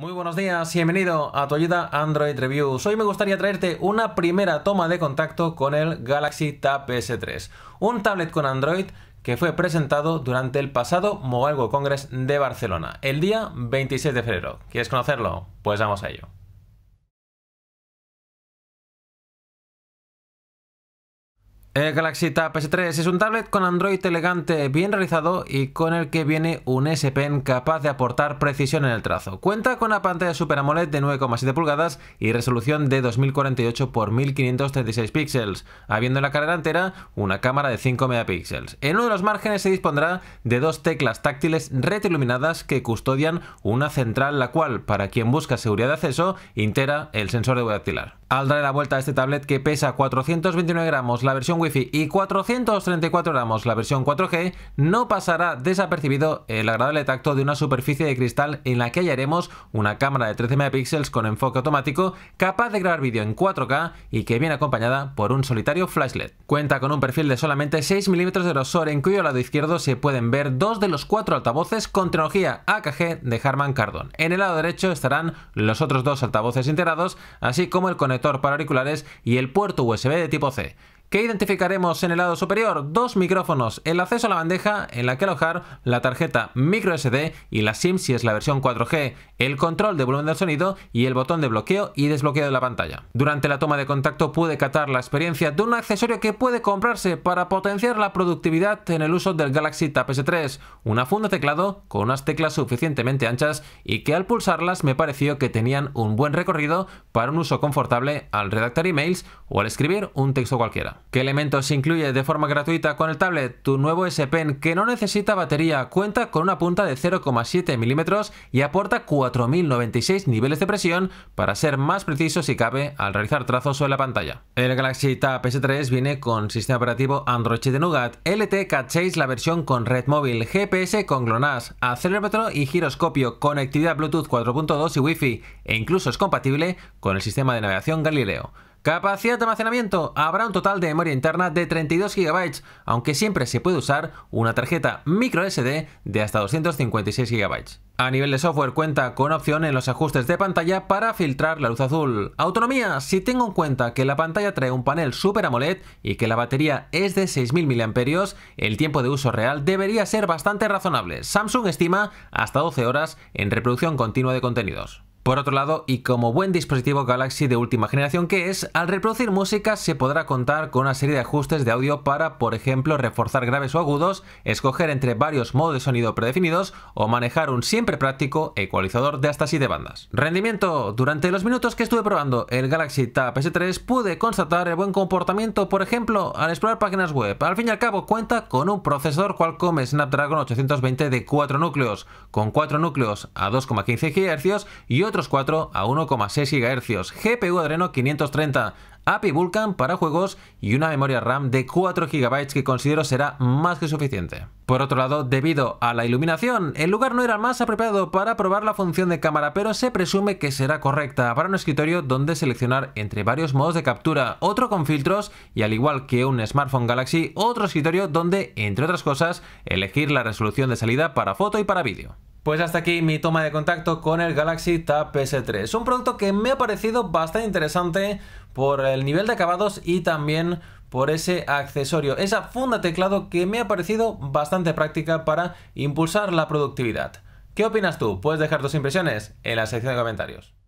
Muy buenos días y bienvenido a tu ayuda Android Reviews. Hoy me gustaría traerte una primera toma de contacto con el Galaxy Tab S3, un tablet con Android que fue presentado durante el pasado Mobile Congress de Barcelona, el día 26 de febrero. ¿Quieres conocerlo? Pues vamos a ello. El eh, Galaxy Tab S3 es un tablet con Android elegante, bien realizado y con el que viene un S Pen capaz de aportar precisión en el trazo. Cuenta con una pantalla Super AMOLED de 9,7 pulgadas y resolución de 2048 x 1536 píxeles, habiendo en la carrera entera una cámara de 5 megapíxeles. En uno de los márgenes se dispondrá de dos teclas táctiles retroiluminadas que custodian una central la cual, para quien busca seguridad de acceso, integra el sensor de huella dactilar. Al darle la vuelta a este tablet que pesa 429 gramos, la versión wi y 434 gramos la versión 4G, no pasará desapercibido el agradable tacto de una superficie de cristal en la que hallaremos una cámara de 13 megapíxeles con enfoque automático capaz de grabar vídeo en 4K y que viene acompañada por un solitario flash LED. Cuenta con un perfil de solamente 6 milímetros de grosor en cuyo lado izquierdo se pueden ver dos de los cuatro altavoces con tecnología AKG de Harman Kardon. En el lado derecho estarán los otros dos altavoces integrados, así como el conector para auriculares y el puerto USB de tipo C. ¿Qué identificaremos en el lado superior dos micrófonos, el acceso a la bandeja en la que alojar la tarjeta micro SD y la SIM si es la versión 4G, el control de volumen del sonido y el botón de bloqueo y desbloqueo de la pantalla. Durante la toma de contacto pude catar la experiencia de un accesorio que puede comprarse para potenciar la productividad en el uso del Galaxy Tab S3, una funda teclado con unas teclas suficientemente anchas y que al pulsarlas me pareció que tenían un buen recorrido para un uso confortable al redactar emails o al escribir un texto cualquiera. ¿Qué elementos incluye de forma gratuita con el tablet? Tu nuevo S-Pen que no necesita batería, cuenta con una punta de 0,7 milímetros y aporta 4096 niveles de presión para ser más preciso si cabe al realizar trazos sobre la pantalla. El Galaxy Tab S3 viene con sistema operativo Android 7 Nougat, LTK6 la versión con red móvil, GPS con GLONASS, acelerómetro y giroscopio, conectividad Bluetooth 4.2 y Wi-Fi e incluso es compatible con el sistema de navegación Galileo. Capacidad de almacenamiento. Habrá un total de memoria interna de 32 GB, aunque siempre se puede usar una tarjeta micro SD de hasta 256 GB. A nivel de software cuenta con opción en los ajustes de pantalla para filtrar la luz azul. Autonomía, si tengo en cuenta que la pantalla trae un panel Super AMOLED y que la batería es de 6.000 mAh, el tiempo de uso real debería ser bastante razonable. Samsung estima hasta 12 horas en reproducción continua de contenidos. Por otro lado, y como buen dispositivo Galaxy de última generación que es, al reproducir música se podrá contar con una serie de ajustes de audio para, por ejemplo, reforzar graves o agudos, escoger entre varios modos de sonido predefinidos o manejar un siempre práctico ecualizador de hasta 7 bandas. Rendimiento. Durante los minutos que estuve probando el Galaxy Tab S3 pude constatar el buen comportamiento, por ejemplo, al explorar páginas web. Al fin y al cabo cuenta con un procesador Qualcomm Snapdragon 820 de 4 núcleos, con 4 núcleos a 2,15 GHz y 4 a 1,6 GHz, GPU Adreno 530, API Vulkan para juegos y una memoria RAM de 4 GB que considero será más que suficiente. Por otro lado, debido a la iluminación, el lugar no era más apropiado para probar la función de cámara, pero se presume que será correcta para un escritorio donde seleccionar entre varios modos de captura, otro con filtros y al igual que un smartphone Galaxy, otro escritorio donde, entre otras cosas, elegir la resolución de salida para foto y para vídeo. Pues hasta aquí mi toma de contacto con el Galaxy Tab S3. Es Un producto que me ha parecido bastante interesante por el nivel de acabados y también por ese accesorio, esa funda teclado que me ha parecido bastante práctica para impulsar la productividad. ¿Qué opinas tú? Puedes dejar tus impresiones en la sección de comentarios.